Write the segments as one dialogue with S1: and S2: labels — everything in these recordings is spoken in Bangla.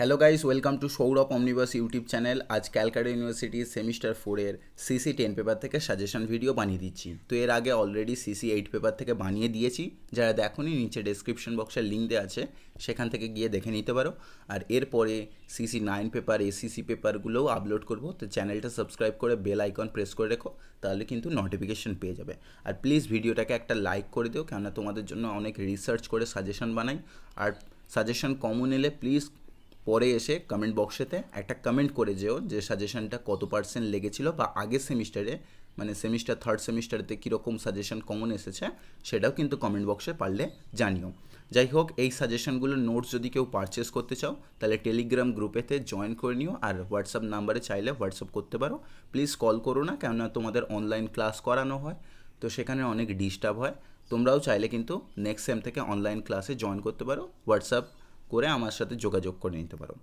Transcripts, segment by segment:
S1: hello guys welcome to Sourav omnibus YouTube channel আজ ক্যালকাটা ইউনিভার্সিটির সেমিস্টার ফোরের সিসি টেন পেপার থেকে সাজেশন ভিডিও বানিয়ে দিচ্ছি তো এর আগে অলরেডি সিসি এইট পেপার থেকে বানিয়ে দিয়েছি যারা দেখনি নিচে ডেসক্রিপশন বক্সের লিঙ্ক দেওয়া আছে সেখান থেকে গিয়ে দেখে নিতে পারো আর এরপরে সিসি নাইন পেপার এসিসি পেপারগুলোও আপলোড করবো তো চ্যানেলটা সাবস্ক্রাইব করে বেল আইকন প্রেস করে রেখো তাহলে কিন্তু নোটিফিকেশন পেয়ে যাবে আর প্লিজ ভিডিওটাকে একটা লাইক করে দিও কেননা তোমাদের জন্য অনেক রিসার্চ করে সাজেশন বানাই আর সাজেশন কমন এলে প্লিজ পরে এসে কমেন্ট বক্সেতে একটা কমেন্ট করে যেও যে সাজেশনটা কত পার্সেন্ট লেগেছিল বা আগের সেমিস্টারে মানে সেমিস্টার থার্ড সেমিস্টারেতে কীরকম সাজেশন কমন এসেছে সেটাও কিন্তু কমেন্ট বক্সে পারলে জানিও যাই হোক এই সাজেশনগুলোর নোটস যদি কেউ পারচেস করতে চাও তাহলে টেলিগ্রাম গ্রুপেতে জয়েন করে নিও আর হোয়াটসঅ্যাপ নাম্বারে চাইলে হোয়াটসঅ্যাপ করতে পারো প্লিজ কল করো না কেননা তোমাদের অনলাইন ক্লাস করানো হয় তো সেখানে অনেক ডিস্টার্ব হয় তোমরাও চাইলে কিন্তু নেক্সট সেম থেকে অনলাইন ক্লাসে জয়েন করতে পারো হোয়াটসঅ্যাপ করে আমার সাথে যোগাযোগ করে নিতে পারো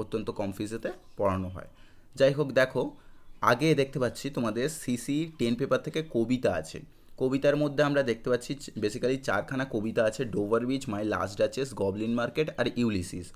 S1: অত্যন্ত কম ফিজেতে পড়ানো হয় যাই হোক দেখো আগে দেখতে পাচ্ছি তোমাদের সিসি টেন পেপার থেকে কবিতা আছে কবিতার মধ্যে আমরা দেখতে পাচ্ছি বেসিক্যালি চারখানা কবিতা আছে Dover Beach My Last Duchess Goblin Market আর ইউলিসিস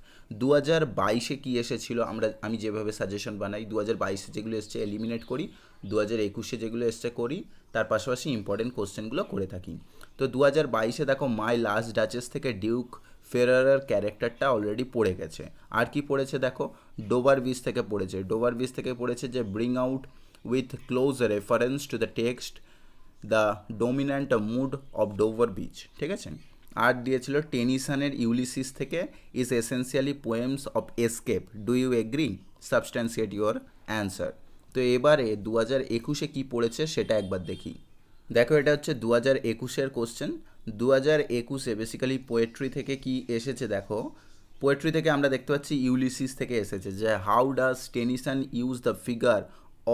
S1: দু হাজার বাইশে কী এসেছিলো আমরা আমি যেভাবে সাজেশন বানাই দু হাজার বাইশে যেগুলো এসছে এলিমিনেট করি দু হাজার একুশে যেগুলো এসছে করি তার পাশাপাশি ইম্পর্টেন্ট কোশ্চেনগুলো করে থাকি তো দু হাজার বাইশে দেখো মাই লাস্ট ডাচেস থেকে ডিউক ফেরারার ক্যারেক্টারটা অলরেডি পড়ে গেছে আর কি পড়েছে দেখো ডোবার ব্রিজ থেকে পড়েছে ডোবার ব্রিজ থেকে পড়েছে যে bring out with close reference to the text the dominant mood of Dover Beach ঠিক আছে আর দিয়েছিল টেনিসানের ইউলিসিস থেকে is essentially poems of escape do you agree substantiate your answer তো এবারে দু হাজার একুশে কী পড়েছে সেটা একবার দেখি দেখো এটা হচ্ছে দু হাজার একুশের কোশ্চেন দু হাজার একুশে বেসিক্যালি পোয়েট্রি থেকে কি এসেছে দেখো পোয়েট্রি থেকে আমরা দেখতে পাচ্ছি ইউলিসিস থেকে এসেছে যে how does Tennyson use the figure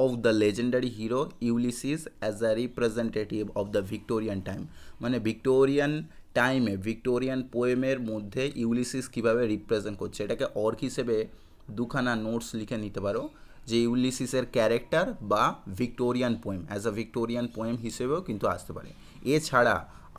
S1: of the legendary hero Ulysses as a representative of the Victorian time মানে ভিক্টোরিয়ান টাইমে ভিক্টোরিয়ান পোয়েমের মধ্যে ইউলিসিস কিভাবে রিপ্রেজেন্ট করছে এটাকে অর্ক হিসেবে দুখানা নোটস লিখে নিতে পারো যে ইউলিসিসের ক্যারেক্টার বা Victorian poem as a Victorian poem হিসেবেও কিন্তু আসতে পারে এছাড়া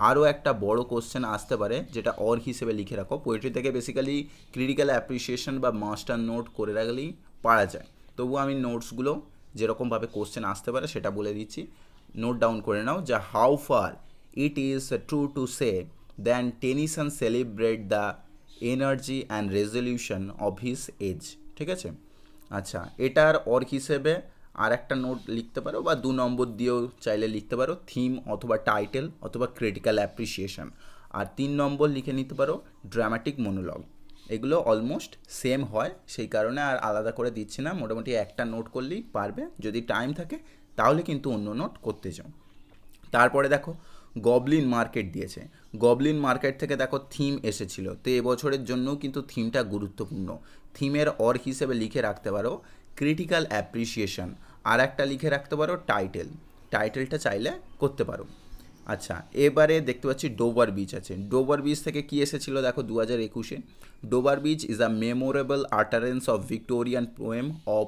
S1: আরও একটা বড় কোশ্চেন আসতে পারে যেটা অর হিসেবে লিখে রাখো পোয়েট্রি থেকে বেসিক্যালি ক্রিটিক্যাল অ্যাপ্রিসিয়েশন বা মাস্টার নোট করে রাখলেই পারা যায় তবুও আমি নোটসগুলো যেরকমভাবে কোশ্চেন আসতে পারে সেটা বলে দিচ্ছি নোট ডাউন করে নাও যা how far it is true to say than Tennyson celebrate the energy and resolution of his age ঠিক আছে আচ্ছা এটার অর হিসেবে আর একটা নোট লিখতে পারো বা দু নম্বর দিয়েও চাইলে লিখতে পারো থিম অথবা টাইটেল অথবা ক্রিটিক্যাল অ্যাপ্রিসিয়েশন আর তিন নম্বর লিখে নিতে পারো ড্রামাটিক মনোলগ এগুলো অলমোস্ট সেম হয় সেই কারণে আর আলাদা করে দিচ্ছি না মোটামুটি একটা নোট করলেই পারবে যদি টাইম থাকে তাহলে কিন্তু অন্য নোট করতে চাও তারপরে দেখো গবলিন মার্কেট দিয়েছে গবলিন মার্কেট থেকে দেখো থিম এসেছিল তো এবছরের জন্যও কিন্তু থিমটা গুরুত্বপূর্ণ থিমের অর হিসেবে লিখে রাখতে পারো ক্রিটিক্যাল অ্যাপ্রিসিয়েশন আর একটা লিখে রাখতে পারো টাইটেল টাইটেলটা চাইলে করতে পারো আচ্ছা এবারে দেখতে পাচ্ছি ডোবার বিচ আছে ডোবার বিচ থেকে কি এসেছিল দেখো দু হাজার একুশে Dover Beach is a memorable utterance of Victorian poem of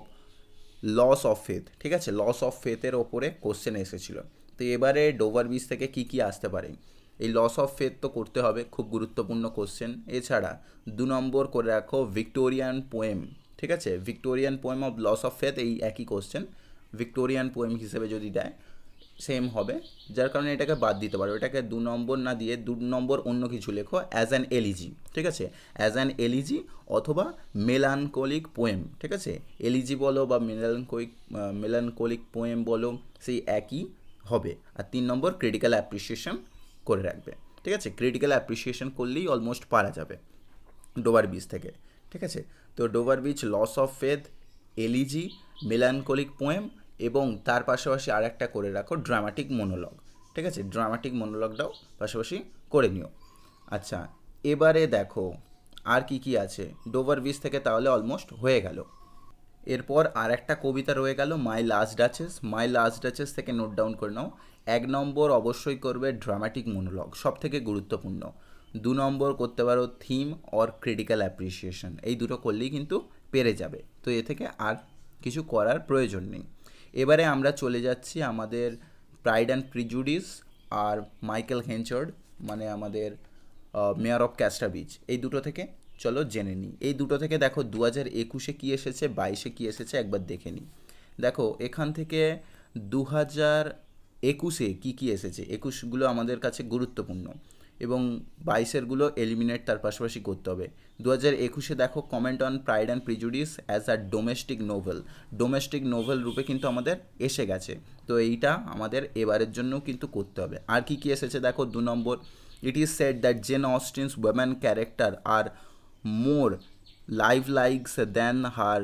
S1: loss of faith ঠিক আছে লস অফ ফেথের ওপরে কোশ্চেন এসেছিলো তো এবারে ডোভার ব্রিজ থেকে কি কি আসতে পারে এই লস অফ ফেথ তো করতে হবে খুব গুরুত্বপূর্ণ কোশ্চেন এছাড়া দু নম্বর করে রাখো ভিক্টোরিয়ান পোয়েম ঠিক আছে Victorian poem of loss of faith এই একই কোশ্চেন ভিক্টোরিয়ান পোয়েম হিসেবে যদি দেয় সেম হবে যার কারণে এটাকে বাদ দিতে পারো এটাকে দু নম্বর না দিয়ে দু নম্বর অন্য কিছু লেখো অ্যাজ অ্যান এলিজি ঠিক আছে অ্যাজ অ্যান এলিজি অথবা মেলানকোলিক পোয়েম ঠিক আছে এলিজি বলো বা মেলানকোলিক মেলানকোলিক পোয়েম বলো সেই একই হবে আর তিন নম্বর ক্রিটিক্যাল অ্যাপ্রিসিয়েশন করে রাখবে ঠিক আছে ক্রিটিক্যাল অ্যাপ্রিসিয়েশন করলেই অলমোস্ট পারা যাবে ডোবার বিচ থেকে ঠিক আছে তো Dover Beach loss of faith elegy melancholic poem এবং তার পাশাপাশি আর একটা করে রাখো ড্রামাটিক মনোলগ ঠিক আছে ড্রামাটিক মনোলগটাও পাশাপাশি করে নিও আচ্ছা এবারে দেখো আর কি কি আছে ডোভার ব্রিজ থেকে তাহলে অলমোস্ট হয়ে গেল এরপর আর একটা কবিতা রয়ে গেল My Last Duchess My Last Duchess থেকে নোট ডাউন করে নাও এক নম্বর অবশ্যই করবে ড্রামাটিক মনোলগ সব থেকে গুরুত্বপূর্ণ দু নম্বর করতে পারো থিম অর ক্রিটিক্যাল অ্যাপ্রিসিয়েশন এই দুটো করলেই কিন্তু পেরে যাবে তো এ থেকে আর কিছু করার প্রয়োজন নেই এবারে আমরা চলে যাচ্ছি আমাদের প্রাইড অ্যান্ড প্রিজুডিস আর মাইকেল হেঞ্চর্ড মানে আমাদের মেয়ার অফ ক্যাস্টাবিচ এই দুটো থেকে চলো জেনে নিই এই দুটো থেকে দেখো দু হাজার একুশে কী এসেছে বাইশে কী এসেছে একবার দেখে নিই দেখো এখান থেকে দু হাজার একুশে কী কী এসেছে একুশগুলো আমাদের কাছে গুরুত্বপূর্ণ এবং বাইশেরগুলো এলিমিনেট তার পাশাপাশি করতে হবে দু হাজার একুশে দেখো comment on Pride and Prejudice as a domestic novel domestic novel রূপে কিন্তু আমাদের এসে গেছে তো এইটা আমাদের এবারের জন্যও কিন্তু করতে হবে আর কি কী এসেছে দেখো দু number it is said that Jane Austen's women character আর more live likes than her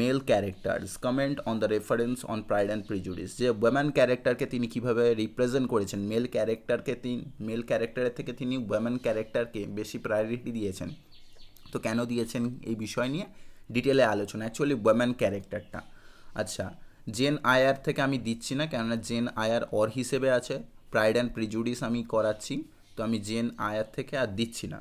S1: male characters comment on the reference on Pride and Prejudice যে ওয়েম্যান ক্যারেক্টারকে তিনি কীভাবে রিপ্রেজেন্ট করেছেন মেল ক্যারেক্টারকে তিনি মেল ক্যারেক্টারের থেকে তিনি ওয়েম্যান ক্যারেক্টারকে বেশি প্রায়োরিটি দিয়েছেন তো কেন দিয়েছেন এই বিষয় নিয়ে ডিটেলে আলোচনা অ্যাকচুয়ালি ওয়েম্যান ক্যারেক্টারটা আচ্ছা জেন আয়ার থেকে আমি দিচ্ছি না কেননা জেন আয়ার অর হিসেবে আছে প্রাইড অ্যান্ড প্রিজুডিস আমি করাচ্ছি তো আমি জেন আয়ার থেকে আর দিচ্ছি না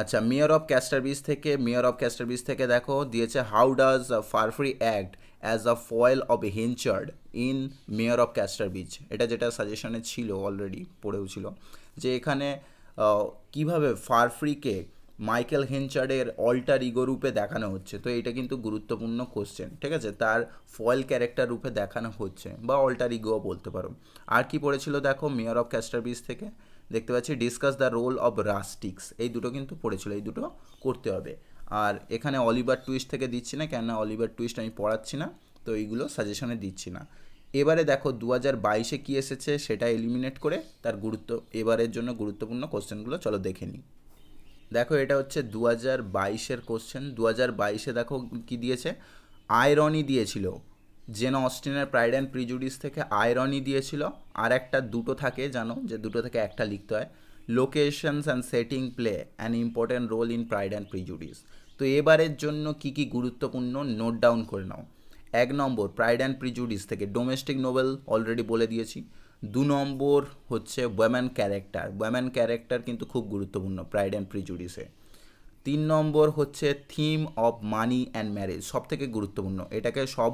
S1: আচ্ছা মেয়র অফ ক্যাস্টার থেকে মেয়র অফ ক্যাস্টার থেকে দেখো দিয়েছে how does Farfrae act as a foil of Henchard in Mayor of Caster এটা যেটা সাজেশনে ছিল অলরেডি পড়েও ছিল যে এখানে কিভাবে ফারফ্রিকে মাইকেল হেনচার্ডের অল্টার ইগো রূপে দেখানো হচ্ছে তো এটা কিন্তু গুরুত্বপূর্ণ কোশ্চেন ঠিক আছে তার ফয়েল ক্যারেক্টার রূপে দেখানো হচ্ছে বা অল্টার ইগোও বলতে পারো আর কি পড়েছিল দেখো মেয়র অফ ক্যাস্টার থেকে দেখতে পাচ্ছি discuss the role of rustics এই দুটো কিন্তু পড়েছিল এই দুটো করতে হবে আর এখানে অলিভার টুইস্ট থেকে দিচ্ছি না কেননা অলিভার টুইস্ট আমি পড়াচ্ছি না তো এইগুলো সাজেশনে দিচ্ছি না এবারে দেখো দু হাজার বাইশে কী এসেছে সেটা এলিমিনেট করে তার গুরুত্ব এবারের জন্য গুরুত্বপূর্ণ কোশ্চেনগুলো চলো দেখে নিই দেখো এটা হচ্ছে দু হাজার বাইশের কোশ্চেন দু হাজার বাইশে দেখো কী দিয়েছে আয়রনই দিয়েছিল জেন অস্টিনের প্রাইড অ্যান্ড প্রিজুডিস থেকে আয়রনই দিয়েছিল আর একটা দুটো থাকে জানো যে দুটো থেকে একটা লিখতে হয় locations and setting play an important role in Pride and Prejudice তো এবারের জন্য কি কি গুরুত্বপূর্ণ নোট ডাউন করে নাও এক নম্বর প্রাইড অ্যান্ড প্রিজুডিস থেকে ডোমেস্টিক নোভেল অলরেডি বলে দিয়েছি দু নম্বর হচ্ছে ওয়ামেন ক্যারেক্টার ওয়ামেন ক্যারেক্টার কিন্তু খুব গুরুত্বপূর্ণ প্রাইড অ্যান্ড প্রিজুডিসে তিন নম্বর হচ্ছে theme of money and marriage সব থেকে গুরুত্বপূর্ণ এটাকে সব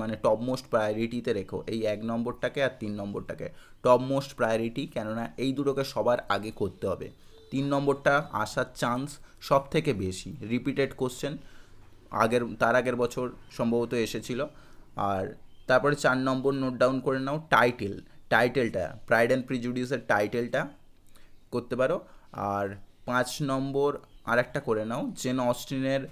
S1: মানে টপ মোস্ট প্রায়োরিটিতে রেখো এই এক নম্বরটাকে আর তিন নম্বরটাকে টপ মোস্ট প্রায়োরিটি কেননা এই দুটোকে সবার আগে করতে হবে তিন নম্বরটা আসার চান্স সব থেকে বেশি রিপিটেড কোশ্চেন আগের তার আগের বছর সম্ভবত এসেছিল আর তারপরে চার নম্বর নোট ডাউন করে নাও টাইটেল টাইটেলটা প্রাইড অ্যান্ড প্রিজুডিউসের টাইটেলটা করতে পারো আর পাঁচ নম্বর আর একটা করে নাও জেন অস্টিনের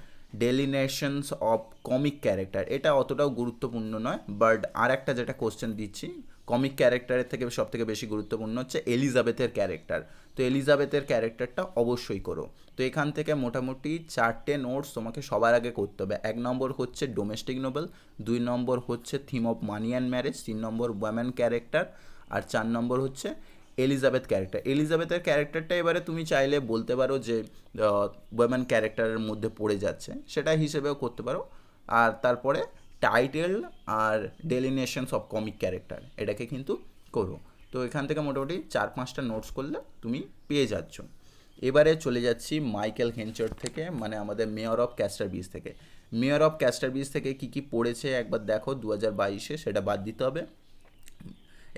S1: ডেলিনেশনস অফ কমিক ক্যারেক্টার এটা অতটাও গুরুত্বপূর্ণ নয় বাট আর একটা যেটা কোশ্চেন দিচ্ছি কমিক ক্যারেক্টারের থেকে সব থেকে বেশি গুরুত্বপূর্ণ হচ্ছে এলিজাবেথের ক্যারেক্টার তো এলিজাবেথের ক্যারেক্টারটা অবশ্যই করো তো এখান থেকে মোটামুটি চারটে নোটস তোমাকে সবার আগে করতে হবে এক নম্বর হচ্ছে ডোমেস্টিক নোবেল দুই নম্বর হচ্ছে theme of money and marriage তিন নম্বর ওয়ামেন ক্যারেক্টার আর চার নম্বর হচ্ছে এলিজাবেথ ক্যারেক্টার এলিজাবেথের ক্যারেক্টারটা এবারে তুমি চাইলে বলতে পারো যে ওয়েমেন ক্যারেক্টারের মধ্যে পড়ে যাচ্ছে সেটা হিসেবেও করতে পারো আর তারপরে টাইটেল আর ডেলিনেশনস অফ কমিক ক্যারেক্টার এটাকে কিন্তু করো তো এখান থেকে মোটামুটি চার পাঁচটা নোটস করলে তুমি পেয়ে যাচ্ছ এবারে চলে যাচ্ছি মাইকেল হেনচার থেকে মানে আমাদের মেয়র অফ ক্যাস্টার বিচ থেকে মেয়র অফ ক্যাস্টার বিচ থেকে কি কি পড়েছে একবার দেখো দু হাজার বাইশে সেটা বাদ দিতে হবে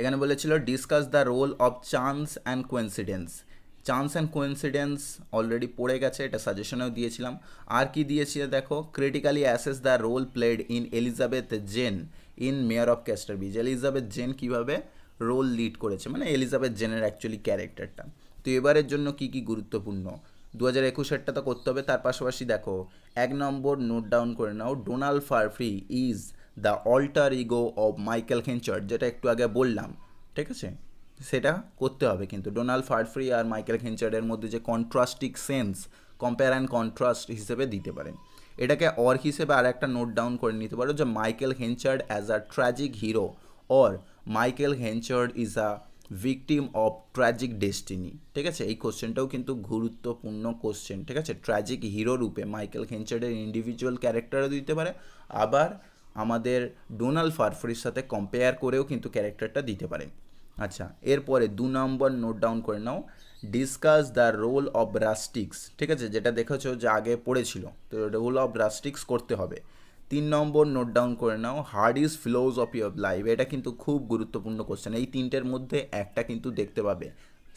S1: এখানে বলেছিল discuss the role of chance and coincidence chance and coincidence already পড়ে গেছে এটা সাজেশনেও দিয়েছিলাম আর কি দিয়েছি দেখো critically assess the role played in Elizabeth Jane in Mayor of Casterbridge Elizabeth Jane কীভাবে রোল লিড করেছে মানে এলিজাবেথ জেনের অ্যাকচুয়ালি ক্যারেক্টারটা তো এবারের জন্য কি কি গুরুত্বপূর্ণ দু হাজার একুশেরটা তো করতে হবে তার পাশাপাশি দেখো এক নম্বর নোট ডাউন করে নাও Donald Farfrae is the alter ego of Michael Henchard যেটা একটু আগে বললাম ঠিক আছে সেটা করতে হবে কিন্তু ডোনাল্ড ফারফ্রি আর মাইকেল হেঞ্চারের মধ্যে যে কন্ট্রাস্টিক সেন্স কম্পেয়ার অ্যান্ড কন্ট্রাস্ট হিসেবে দিতে পারেন এটাকে অর হিসেবে আর একটা নোট ডাউন করে নিতে পারো যে Michael Henchard as a tragic hero or Michael Henchard is a victim of tragic destiny ঠিক আছে এই কোশ্চেনটাও কিন্তু গুরুত্বপূর্ণ কোশ্চেন ঠিক আছে ট্র্যাজিক হিরো রূপে মাইকেল হেঞ্চার্ডের ইন্ডিভিজুয়াল ক্যারেক্টারও দিতে পারে আবার আমাদের ডোনাল্ড ফারফুরির সাথে কম্পেয়ার করেও কিন্তু ক্যারেক্টারটা দিতে পারেন আচ্ছা এরপরে দু নম্বর নোট ডাউন করে নাও discuss the role of rustics ঠিক আছে যেটা দেখেছো যে আগে পড়েছিল তো রোল অফ রাস্টিক্স করতে হবে তিন নম্বর নোট ডাউন করে নাও Hardy's philosophy of life এটা কিন্তু খুব গুরুত্বপূর্ণ কোশ্চেন এই তিনটের মধ্যে একটা কিন্তু দেখতে পাবে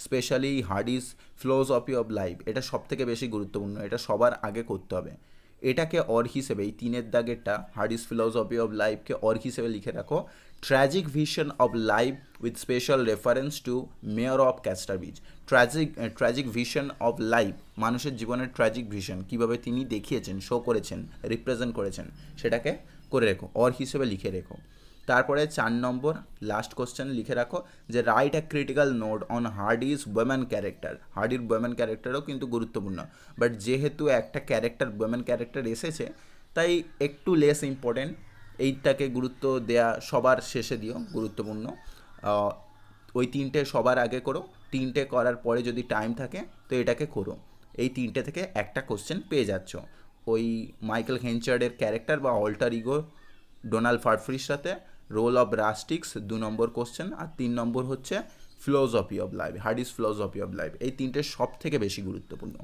S1: specially Hardy's philosophy of life এটা সবথেকে বেশি গুরুত্বপূর্ণ এটা সবার আগে করতে হবে এটাকে অর হিসেবে এই তিনের দাগেরটা হার্ডিস ফিলোসফি অফ লাইফকে অর হিসেবে লিখে রাখো tragic vision of life with special reference to Mayor of Casterbridge tragic tragic vision of life মানুষের জীবনের ট্র্যাজিক ভিশন কিভাবে তিনি দেখিয়েছেন শো করেছেন রিপ্রেজেন্ট করেছেন সেটাকে করে রেখো অর হিসেবে লিখে রেখো তারপরে চার নম্বর লাস্ট কোশ্চেন লিখে রাখো যে write a critical note on Hardy's women character হার্ডির ওয়েমেন ক্যারেক্টারও কিন্তু গুরুত্বপূর্ণ বাট যেহেতু একটা ক্যারেক্টার ওয়েমেন ক্যারেক্টার এসেছে তাই একটু লেস ইম্পর্টেন্ট এইটাকে গুরুত্ব দেয়া সবার শেষে দিও গুরুত্বপূর্ণ ওই তিনটে সবার আগে করো তিনটে করার পরে যদি টাইম থাকে তো এটাকে করো এই তিনটে থেকে একটা কোশ্চেন পেয়ে যাচ্ছ ওই মাইকেল হেঞ্চার্ডের ক্যারেক্টার বা অল্টার ইগো ডোনাল্ড ফারফ্রির সাথে রোল অফ রাস্টিক্স দু নম্বর কোশ্চেন আর তিন নম্বর হচ্ছে philosophy of life is philosophy of life এই তিনটে সব থেকে বেশি গুরুত্বপূর্ণ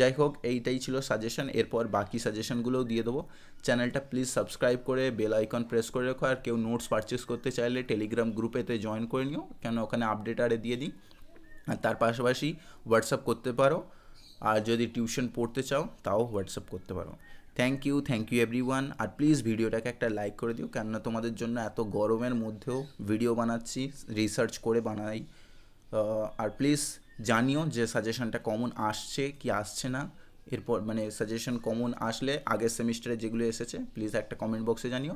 S1: যাই হোক এইটাই ছিল সাজেশন এরপর বাকি সাজেশনগুলোও দিয়ে দেবো চ্যানেলটা প্লিজ সাবস্ক্রাইব করে বেল আইকন প্রেস করে রাখো আর কেউ নোটস পারচেস করতে চাইলে টেলিগ্রাম গ্রুপেতে জয়েন করে নিও কেন ওখানে আপডেট আরে দিয়ে দিই আর তার পাশাপাশি হোয়াটসঅ্যাপ করতে পারো আর যদি টিউশন পড়তে চাও তাও হোয়াটসঅ্যাপ করতে পারো thank you thank you everyone আর প্লিজ ভিডিওটাকে একটা লাইক করে দিও কেননা তোমাদের জন্য এত গরমের মধ্যেও ভিডিও বানাচ্ছি রিসার্চ করে বানাই আর প্লিজ জানিও যে সাজেশনটা কমন আসছে কি আসছে না এরপর মানে সাজেশন কমন আসলে আগের সেমিস্টারে যেগুলো এসেছে প্লিজ একটা কমেন্ট বক্সে জানিও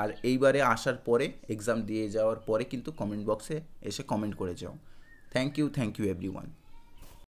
S1: আর এইবারে আসার পরে এক্সাম দিয়ে যাওয়ার পরে কিন্তু কমেন্ট বক্সে এসে কমেন্ট করে যাও thank you thank you everyone